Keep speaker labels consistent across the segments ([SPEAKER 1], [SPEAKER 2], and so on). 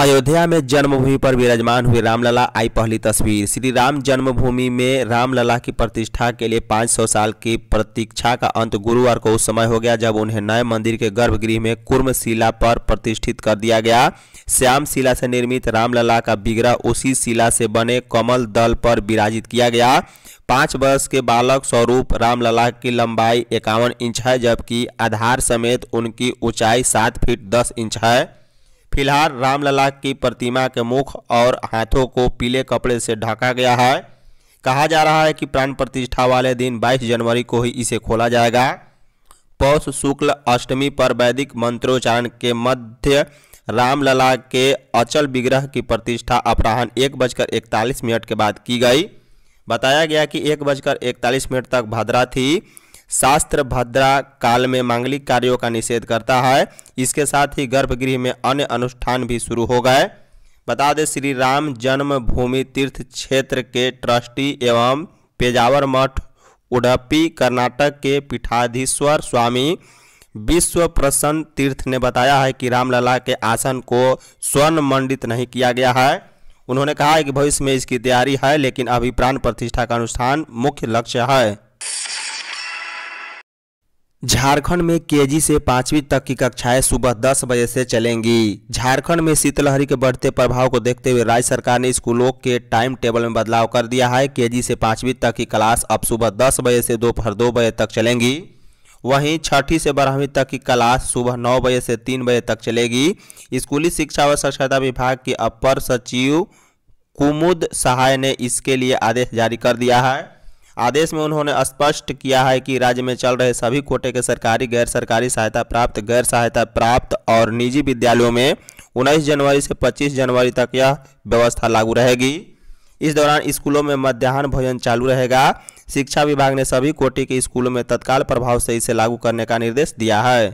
[SPEAKER 1] अयोध्या में जन्मभूमि पर विराजमान हुए रामलला आई पहली तस्वीर श्री राम जन्मभूमि में रामलला की प्रतिष्ठा के लिए 500 साल की प्रतीक्षा का अंत गुरुवार को उस समय हो गया जब उन्हें नए मंदिर के गर्भगृह में कुर्म शिला पर प्रतिष्ठित कर दिया गया श्याम शिला से निर्मित रामलला का विग्रह उसी शिला से बने कमल दल पर विराजित किया गया पाँच वर्ष के बालक स्वरूप रामलला की लंबाई इक्यावन इंच है जबकि आधार समेत उनकी ऊंचाई सात फीट दस इंच है फिलहाल रामलला की प्रतिमा के मुख और हाथों को पीले कपड़े से ढका गया है कहा जा रहा है कि प्राण प्रतिष्ठा वाले दिन 22 जनवरी को ही इसे खोला जाएगा पौष शुक्ल अष्टमी पर वैदिक मंत्रोच्चारण के मध्य रामलला के अचल विग्रह की प्रतिष्ठा अपराह्न एक बजकर इकतालीस मिनट के बाद की गई बताया गया कि एक बजकर इकतालीस मिनट तक भद्रा थी शास्त्र भद्रा काल में मांगलिक कार्यों का निषेध करता है इसके साथ ही गर्भगृह में अन्य अनुष्ठान भी शुरू हो गए बता दें श्री राम जन्मभूमि तीर्थ क्षेत्र के ट्रस्टी एवं पेजावर मठ उडपी कर्नाटक के पीठाधीश्वर स्वामी विश्व प्रसन्न तीर्थ ने बताया है कि रामलला के आसन को स्वर्ण मंडित नहीं किया गया है उन्होंने कहा है कि भविष्य में इसकी तैयारी है लेकिन अभी प्राण प्रतिष्ठा का अनुष्ठान मुख्य लक्ष्य है झारखंड में केजी से पांचवी तक की कक्षाएं सुबह 10 बजे से चलेंगी झारखंड में शीतलहरी के बढ़ते प्रभाव को देखते हुए राज्य सरकार ने स्कूलों के टाइम टेबल में बदलाव कर दिया है केजी से पांचवी तक की क्लास अब सुबह 10 बजे से दोपहर दो बजे तक चलेंगी वहीं छठी से बारहवीं तक की क्लास सुबह नौ बजे से तीन बजे तक चलेगी स्कूली शिक्षा व साक्षरता विभाग के अपर सचिव कुमुद सहाय ने इसके लिए आदेश जारी कर दिया है आदेश में उन्होंने स्पष्ट किया है कि राज्य में चल रहे सभी कोटे के सरकारी गैर सरकारी सहायता प्राप्त गैर सहायता प्राप्त और निजी विद्यालयों में उन्नीस जनवरी से पच्चीस जनवरी तक यह व्यवस्था लागू रहेगी इस दौरान स्कूलों में मध्याह्न भोजन चालू रहेगा शिक्षा विभाग ने सभी कोटि के स्कूलों में तत्काल प्रभाव से इसे लागू करने का निर्देश दिया है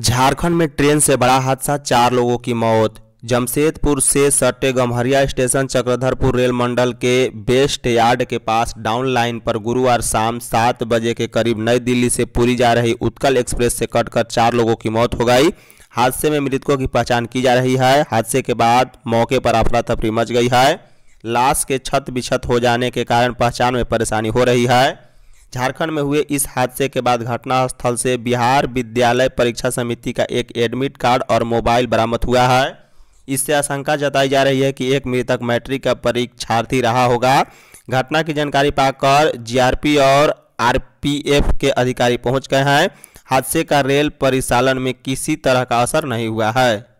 [SPEAKER 1] झारखंड में ट्रेन से बड़ा हादसा चार लोगों की मौत जमशेदपुर से सटे गम्हरिया स्टेशन चक्रधरपुर रेल मंडल के बेस्ट यार्ड के पास डाउन लाइन पर गुरुवार शाम सात बजे के करीब नई दिल्ली से पूरी जा रही उत्कल एक्सप्रेस से कटकर चार लोगों की मौत हो गई हादसे में मृतकों की पहचान की जा रही है हादसे के बाद मौके पर अफरा तफरी मच गई है लाश के छत बिछत हो जाने के कारण पहचान में परेशानी हो रही है झारखंड में हुए इस हादसे के बाद घटनास्थल से बिहार विद्यालय परीक्षा समिति का एक एडमिट कार्ड और मोबाइल बरामद हुआ है इससे आशंका जताई जा रही है कि एक मृतक मैट्रिक का परीक्षार्थी रहा होगा घटना की जानकारी पाकर जीआरपी और आरपीएफ के अधिकारी पहुंच गए हैं हादसे का रेल परिचालन में किसी तरह का असर नहीं हुआ है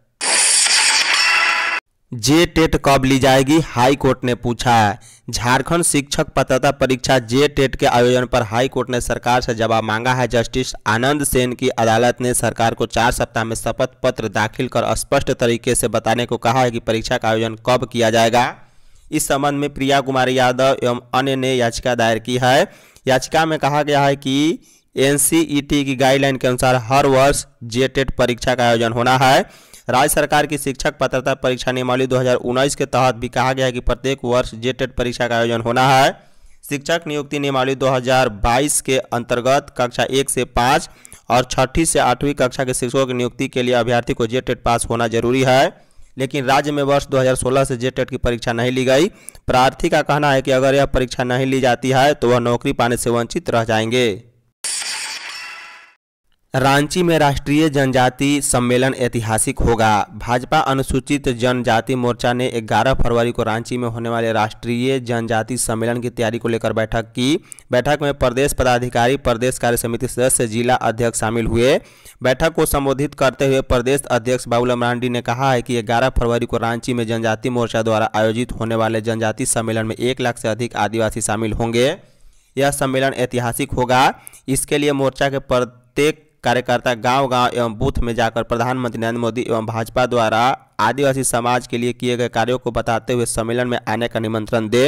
[SPEAKER 1] जे टेट कब ली जाएगी हाई कोर्ट ने पूछा है झारखंड शिक्षक पात्रता परीक्षा जे टेट के आयोजन पर हाई कोर्ट ने सरकार से जवाब मांगा है जस्टिस आनंद सेन की अदालत ने सरकार को चार सप्ताह में शपथ पत्र दाखिल कर स्पष्ट तरीके से बताने को कहा है कि परीक्षा का आयोजन कब किया जाएगा इस संबंध में प्रिया कुमारी यादव एवं अन्य ने याचिका दायर की है याचिका में कहा गया है कि एन की गाइडलाइन के अनुसार हर वर्ष जे टेट परीक्षा का आयोजन होना है राज्य सरकार की शिक्षक पात्रता परीक्षा नियमावली उन्नीस के तहत भी कहा गया है कि प्रत्येक वर्ष टेट परीक्षा का आयोजन होना है शिक्षक नियुक्ति नियमावली 2022 के अंतर्गत कक्षा एक से पाँच और छठी से आठवीं कक्षा के शिक्षकों की नियुक्ति के लिए अभ्यर्थी को टेट पास होना जरूरी है लेकिन राज्य में वर्ष 2016 से जेटेट की परीक्षा नहीं ली गई प्रार्थी का कहना है कि अगर यह परीक्षा नहीं ली जाती है तो वह नौकरी पाने से वंचित रह जाएंगे रांची में राष्ट्रीय जनजाति सम्मेलन ऐतिहासिक होगा भाजपा अनुसूचित जनजाति मोर्चा ने 11 फरवरी को रांची में होने वाले राष्ट्रीय जनजाति सम्मेलन की तैयारी को लेकर बैठक की बैठक में प्रदेश पदाधिकारी प्रदेश कार्य समिति सदस्य जिला अध्यक्ष शामिल हुए बैठक को संबोधित करते हुए प्रदेश अध्यक्ष बाबूलाल मरांडी ने कहा है कि ग्यारह फरवरी को रांची में जनजाति मोर्चा द्वारा आयोजित होने वाले जनजाति सम्मेलन में एक लाख से अधिक आदिवासी शामिल होंगे यह सम्मेलन ऐतिहासिक होगा इसके लिए मोर्चा के प्रत्येक कार्यकर्ता गांव-गांव एवं बूथ में जाकर प्रधानमंत्री नरेंद्र मोदी एवं भाजपा द्वारा आदिवासी समाज के लिए किए गए कार्यों को बताते हुए सम्मेलन में आने का निमंत्रण दे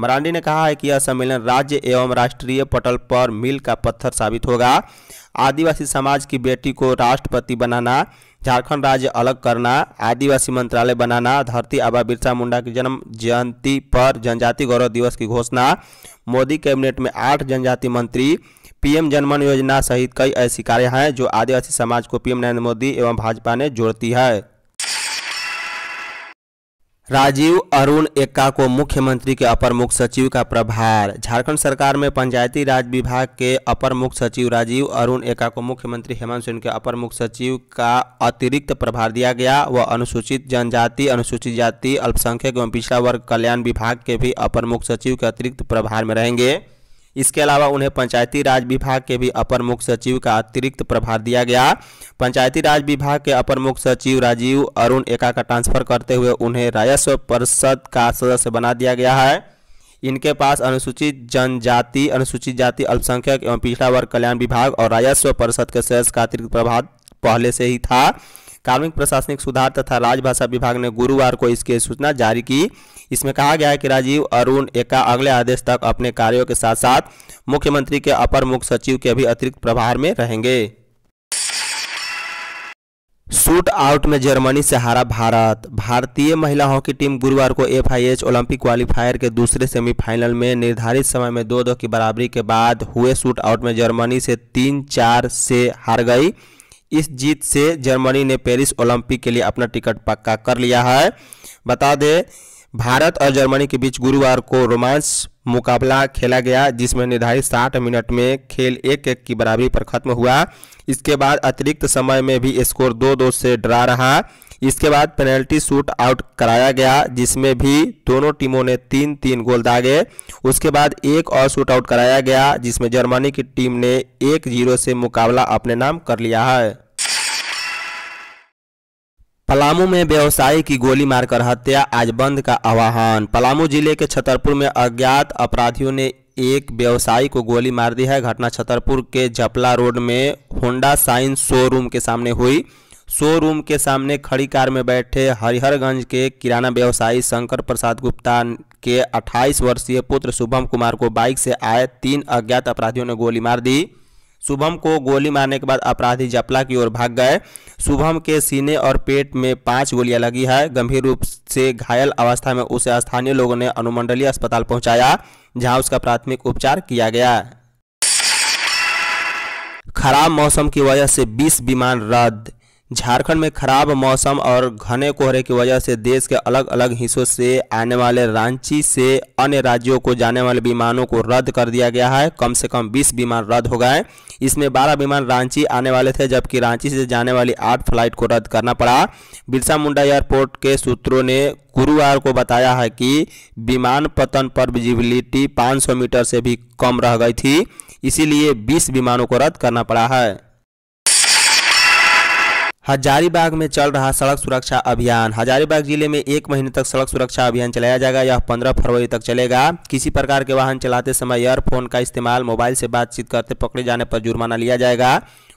[SPEAKER 1] मरांडी ने कहा है कि यह सम्मेलन राज्य एवं राष्ट्रीय पटल पर मील का पत्थर साबित होगा आदिवासी समाज की बेटी को राष्ट्रपति बनाना झारखंड राज्य अलग करना आदिवासी मंत्रालय बनाना धरती आबा बिरसा मुंडा की जन्म जयंती पर जनजाति गौरव दिवस की घोषणा मोदी कैबिनेट में आठ जनजाति मंत्री पीएम जनमन योजना सहित कई ऐसी कार्य हैं जो आदिवासी समाज को पीएम नरेंद्र मोदी एवं भाजपा ने जोड़ती है राजीव अरुण एक्का को मुख्यमंत्री के अपर मुख्य सचिव का प्रभार झारखंड सरकार में पंचायती राज विभाग के अपर मुख्य सचिव राजीव अरुण एक्का को मुख्यमंत्री हेमंत सोरेन के अपर मुख्य सचिव का अतिरिक्त प्रभार दिया गया वह अनुसूचित जनजाति अनुसूचित जाति अल्पसंख्यक एवं पिछड़ा वर्ग कल्याण विभाग के भी अपर मुख्य सचिव के अतिरिक्त प्रभार में रहेंगे इसके अलावा उन्हें पंचायती राज विभाग के भी अपर मुख्य सचिव का अतिरिक्त प्रभार दिया गया पंचायती राज विभाग के अपर मुख्य सचिव राजीव अरुण एका का ट्रांसफर करते हुए उन्हें राजस्व परिषद का सदस्य बना दिया गया है इनके पास अनुसूचित जनजाति अनुसूचित जाति अल्पसंख्यक एवं पिछड़ा वर्ग कल्याण विभाग और राजस्व परिषद के सदस्य का अतिरिक्त प्रभार पहले से ही था कार्मिक प्रशासनिक सुधार तथा राजभाषा विभाग ने गुरुवार को इसकी सूचना जारी की इसमें कहा गया है कि राजीव अरुण एका अगले आदेश तक अपने कार्यों के साथ साथ मुख्यमंत्री के अपर मुख्य सचिव के भी अतिरिक्त प्रभार में रहेंगे शूट आउट में जर्मनी से हारा भारत भारतीय महिला हॉकी टीम गुरुवार को एफआईएच ओलंपिक क्वालिफायर के दूसरे सेमीफाइनल में निर्धारित समय में दो दो की बराबरी के बाद हुए शूट आउट में जर्मनी से तीन चार से हार गई इस जीत से जर्मनी ने पेरिस ओलंपिक के लिए अपना टिकट पक्का कर लिया है बता दें भारत और जर्मनी के बीच गुरुवार को रोमांस मुकाबला खेला गया जिसमें निर्धारित साठ मिनट में खेल एक एक की बराबरी पर खत्म हुआ इसके बाद अतिरिक्त समय में भी स्कोर दो दो से डरा रहा इसके बाद पेनल्टी शूट आउट कराया गया जिसमें भी दोनों टीमों ने तीन तीन गोल दागे उसके बाद एक और शूट आउट कराया गया जिसमें जर्मनी की टीम ने एक जीरो से मुकाबला अपने नाम कर लिया है पलामू में व्यवसायी की गोली मारकर हत्या आज बंद का आह्वान पलामू जिले के छतरपुर में अज्ञात अपराधियों ने एक व्यवसायी को गोली मार दी है घटना छतरपुर के जपला रोड में होंडा साइंस शोरूम के सामने हुई शोरूम के सामने खड़ी कार में बैठे हरिहरगंज के किराना व्यवसायी शंकर प्रसाद गुप्ता के 28 वर्षीय पुत्र शुभम कुमार को बाइक से आए तीन अज्ञात अपराधियों ने गोली मार दी शुभम को गोली मारने के बाद अपराधी जपला की ओर भाग गए शुभम के सीने और पेट में पांच गोलियां लगी है गंभीर रूप से घायल अवस्था में उसे स्थानीय लोगों ने अनुमंडलीय अस्पताल पहुंचाया जहां उसका प्राथमिक उपचार किया गया खराब मौसम की वजह से 20 विमान रद्द झारखंड में खराब मौसम और घने कोहरे की वजह से देश के अलग अलग हिस्सों से आने वाले रांची से अन्य राज्यों को जाने वाले विमानों को रद्द कर दिया गया है कम से कम 20 विमान रद्द हो गए इसमें 12 विमान रांची आने वाले थे जबकि रांची से जाने वाली आठ फ्लाइट को रद्द करना पड़ा बिरसा मुंडा एयरपोर्ट के सूत्रों ने गुरुवार को बताया है कि विमान पतन पर विजिबिलिटी पाँच मीटर से भी कम रह गई थी इसीलिए बीस विमानों को रद्द करना पड़ा है हजारीबाग में चल रहा सड़क सुरक्षा अभियान हजारीबाग जिले में एक महीने तक सड़क सुरक्षा अभियान चलाया जाएगा यह पंद्रह फरवरी तक चलेगा किसी प्रकार के वाहन चलाते समय ईयरफोन का इस्तेमाल मोबाइल से बातचीत करते पकड़े जाने पर जुर्माना लिया जाएगा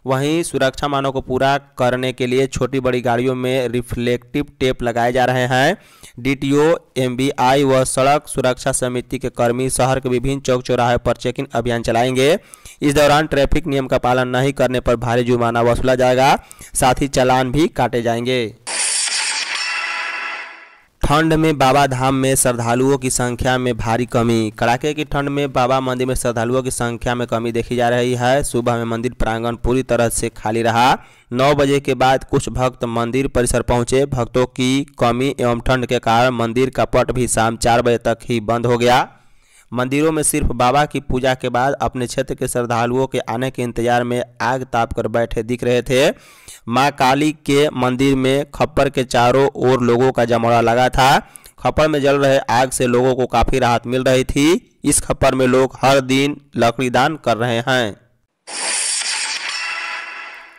[SPEAKER 1] वहीं सुरक्षा मानों को पूरा करने के लिए छोटी बड़ी गाड़ियों में रिफ्लेक्टिव टेप लगाए जा रहे हैं डीटीओ एमबीआई व सड़क सुरक्षा समिति के कर्मी शहर के विभिन्न चौक चौराहे पर चेकिंग अभियान चलाएंगे इस दौरान ट्रैफिक नियम का पालन नहीं करने पर भारी जुर्माना वसूला जाएगा साथ ही चालान भी काटे जाएंगे ठंड में बाबा धाम में श्रद्धालुओं की संख्या में भारी कमी कड़ाके की ठंड में बाबा मंदिर में श्रद्धालुओं की संख्या में कमी देखी जा रही है सुबह में मंदिर प्रांगण पूरी तरह से खाली रहा नौ बजे के बाद कुछ भक्त मंदिर परिसर पहुंचे भक्तों की कमी एवं ठंड के कारण मंदिर का पट भी शाम चार बजे तक ही बंद हो गया मंदिरों में सिर्फ बाबा की पूजा के बाद अपने क्षेत्र के श्रद्धालुओं के आने के इंतजार में आग ताप कर बैठे दिख रहे थे माँ काली के मंदिर में खप्पर के चारों ओर लोगों का जमौरा लगा था खप्पर में जल रहे आग से लोगों को काफ़ी राहत मिल रही थी इस खप्पर में लोग हर दिन लकड़ी दान कर रहे हैं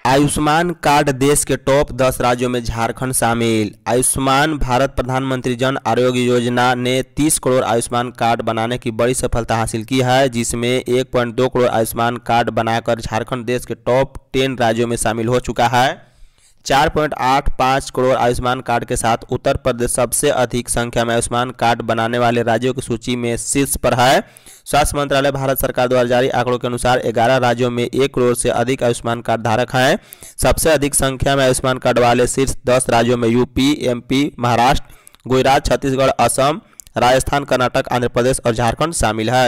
[SPEAKER 1] आयुष्मान कार्ड देश के टॉप दस राज्यों में झारखंड शामिल आयुष्मान भारत प्रधानमंत्री जन आरोग्य योजना ने 30 करोड़ आयुष्मान कार्ड बनाने की बड़ी सफलता हासिल की है जिसमें 1.2 करोड़ आयुष्मान कार्ड बनाकर झारखंड देश के टॉप 10 राज्यों में शामिल हो चुका है चार पॉइंट आठ पाँच करोड़ आयुष्मान कार्ड के साथ उत्तर प्रदेश सबसे अधिक संख्या में आयुष्मान कार्ड बनाने वाले राज्यों की सूची में शीर्ष पर है स्वास्थ्य मंत्रालय भारत सरकार द्वारा जारी आंकड़ों के अनुसार ग्यारह राज्यों में एक करोड़ से अधिक आयुष्मान कार्ड धारक हैं सबसे अधिक संख्या में आयुष्मान कार्ड वाले शीर्ष दस राज्यों में यूपी एम महाराष्ट्र गुजरात छत्तीसगढ़ असम राजस्थान कर्नाटक आंध्र प्रदेश और झारखंड शामिल है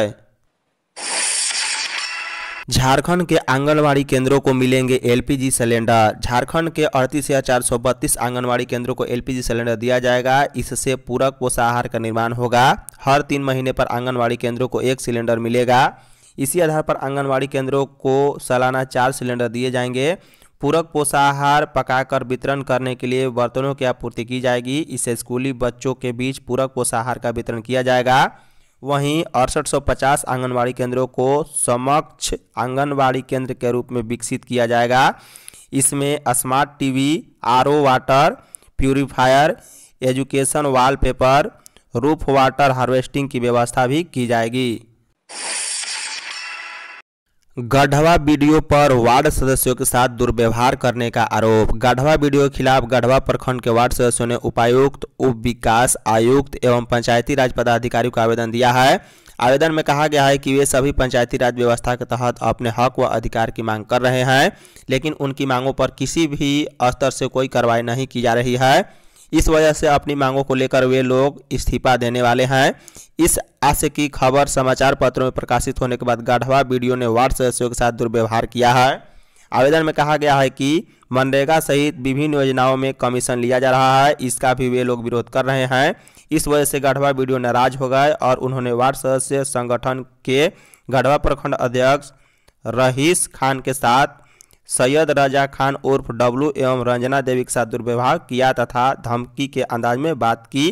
[SPEAKER 1] झारखंड के आंगनवाड़ी केंद्रों को मिलेंगे एलपीजी सिलेंडर झारखंड के अड़तीस हज़ार चार सौ बत्तीस आंगनबाड़ी केंद्रों को एलपीजी सिलेंडर दिया जाएगा इससे पूरक पोषाहार का निर्माण होगा हर तीन महीने पर आंगनबाड़ी केंद्रों को एक सिलेंडर मिलेगा इसी आधार पर आंगनबाड़ी केंद्रों को सालाना चार सिलेंडर दिए जाएंगे पूरक पोषाहार पकाकर वितरण करने के लिए बर्तनों की आपूर्ति की जाएगी इससे स्कूली बच्चों के बीच पूरक पोषाहार का वितरण किया जाएगा वहीं अड़सठ आंगनबाड़ी केंद्रों को समक्ष आंगनबाड़ी केंद्र के रूप में विकसित किया जाएगा इसमें smart TV RO water purifier education wallpaper roof water harvesting की व्यवस्था भी की जाएगी गढ़वा वीडियो पर वार्ड सदस्यों के साथ दुर्व्यवहार करने का आरोप गढ़वा वीडियो के खिलाफ गढ़वा प्रखंड के वार्ड सदस्यों ने उपायुक्त उप विकास आयुक्त एवं पंचायती राज पदाधिकारियों को आवेदन दिया है आवेदन में कहा गया है कि वे सभी पंचायती राज व्यवस्था के तहत अपने हक व अधिकार की मांग कर रहे हैं लेकिन उनकी मांगों पर किसी भी स्तर से कोई कार्रवाई नहीं की जा रही है इस वजह से अपनी मांगों को लेकर वे लोग इस्तीफा देने वाले हैं इस आशय की खबर समाचार पत्रों में प्रकाशित होने के बाद गढ़वा वीडियो ने वार्ड सदस्यों के साथ दुर्व्यवहार किया है आवेदन में कहा गया है कि मनरेगा सहित विभिन्न योजनाओं में कमीशन लिया जा रहा है इसका भी वे लोग विरोध कर रहे हैं इस वजह से गढ़वा वीडियो नाराज हो गए और उन्होंने वार्ड सदस्य संगठन के गढ़वा प्रखंड अध्यक्ष रहीस खान के साथ सैयद रजा खान उर्फ डब्लू एवं रंजना देवी के साथ दुर्व्यवहार किया तथा धमकी के अंदाज में बात की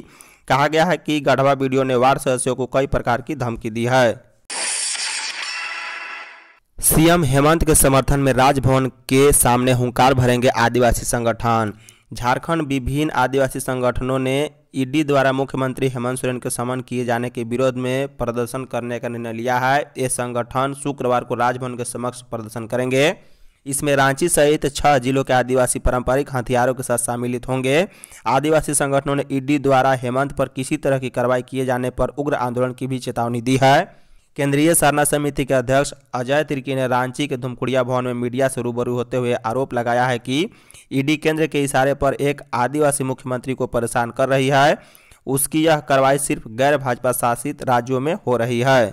[SPEAKER 1] कहा गया है कि गढ़वा वीडियो ने वार्ड सदस्यों को कई प्रकार की धमकी दी है सीएम हेमंत के समर्थन में राजभवन के सामने हुंकार भरेंगे आदिवासी संगठन झारखंड विभिन्न आदिवासी संगठनों ने ईडी द्वारा मुख्यमंत्री हेमंत सोरेन के समन किए जाने के विरोध में प्रदर्शन करने का निर्णय लिया है ये संगठन शुक्रवार को राजभवन के समक्ष प्रदर्शन करेंगे इसमें रांची सहित छह जिलों के आदिवासी पारंपरिक हथियारों के साथ सम्मिलित होंगे आदिवासी संगठनों ने ईडी द्वारा हेमंत पर किसी तरह की कार्रवाई किए जाने पर उग्र आंदोलन की भी चेतावनी दी है केंद्रीय सरना समिति के अध्यक्ष अजय तिर्की ने रांची के धुमकुड़िया भवन में मीडिया से रूबरू होते हुए आरोप लगाया है कि ईडी केंद्र के इशारे पर एक आदिवासी मुख्यमंत्री को परेशान कर रही है उसकी यह कार्रवाई सिर्फ गैर भाजपा शासित राज्यों में हो रही है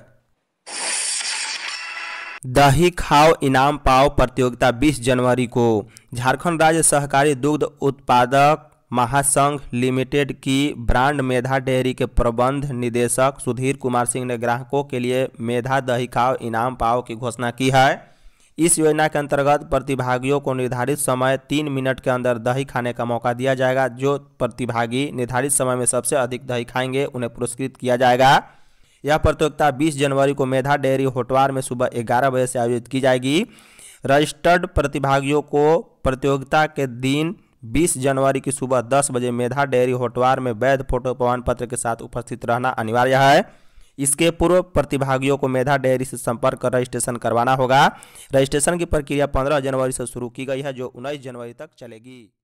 [SPEAKER 1] दही खाओ इनाम पाओ प्रतियोगिता 20 जनवरी को झारखंड राज्य सहकारी दुग्ध उत्पादक महासंघ लिमिटेड की ब्रांड मेधा डेयरी के प्रबंध निदेशक सुधीर कुमार सिंह ने ग्राहकों के लिए मेधा दही खाओ इनाम पाओ की घोषणा की है इस योजना के अंतर्गत प्रतिभागियों को निर्धारित समय तीन मिनट के अंदर दही खाने का मौका दिया जाएगा जो प्रतिभागी निर्धारित समय में सबसे अधिक दही खाएंगे उन्हें पुरस्कृत किया जाएगा यह प्रतियोगिता 20 जनवरी को मेधा डेयरी होटवार में सुबह ग्यारह बजे से आयोजित की जाएगी रजिस्टर्ड प्रतिभागियों को प्रतियोगिता के दिन 20 जनवरी की सुबह 10 बजे मेधा डेयरी होटवार में वैध फोटो प्रमाण पत्र के साथ उपस्थित रहना अनिवार्य है इसके पूर्व प्रतिभागियों को मेधा डेयरी से संपर्क कर रजिस्ट्रेशन करवाना होगा रजिस्ट्रेशन की प्रक्रिया 15 जनवरी से शुरू की गई है जो 19 जनवरी तक चलेगी